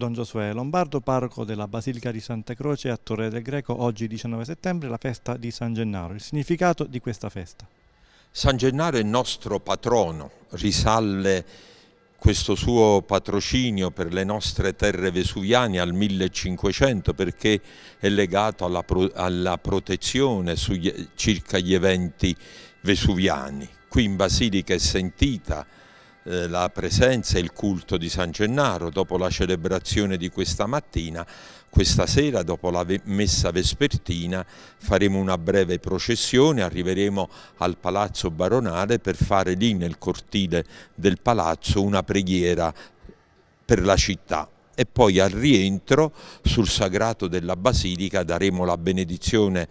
Don Giosuè Lombardo, parroco della Basilica di Santa Croce a Torre del Greco, oggi 19 settembre, la festa di San Gennaro. Il significato di questa festa. San Gennaro è il nostro patrono, risale questo suo patrocinio per le nostre terre vesuviane al 1500 perché è legato alla, pro, alla protezione sugli, circa gli eventi vesuviani. Qui in Basilica è sentita eh, la presenza e il culto di San Gennaro dopo la celebrazione di questa mattina. Questa sera, dopo la messa vespertina, faremo una breve processione, arriveremo al Palazzo Baronale per fare lì nel cortile del palazzo una preghiera per la città e poi al rientro sul sagrato della Basilica daremo la benedizione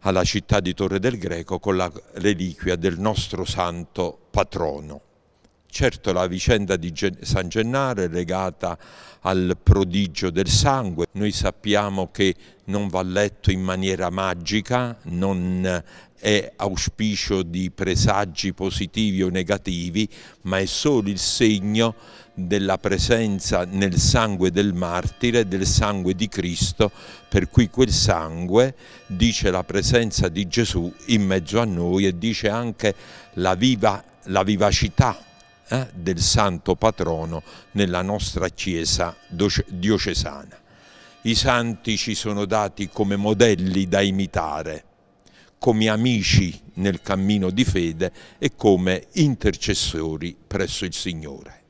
alla città di Torre del Greco con la reliquia del nostro santo patrono. Certo la vicenda di San Gennaro è legata al prodigio del sangue, noi sappiamo che non va letto in maniera magica, non è auspicio di presagi positivi o negativi, ma è solo il segno della presenza nel sangue del martire, del sangue di Cristo, per cui quel sangue dice la presenza di Gesù in mezzo a noi e dice anche la, viva, la vivacità eh, del santo patrono nella nostra chiesa diocesana. I santi ci sono dati come modelli da imitare, come amici nel cammino di fede e come intercessori presso il Signore.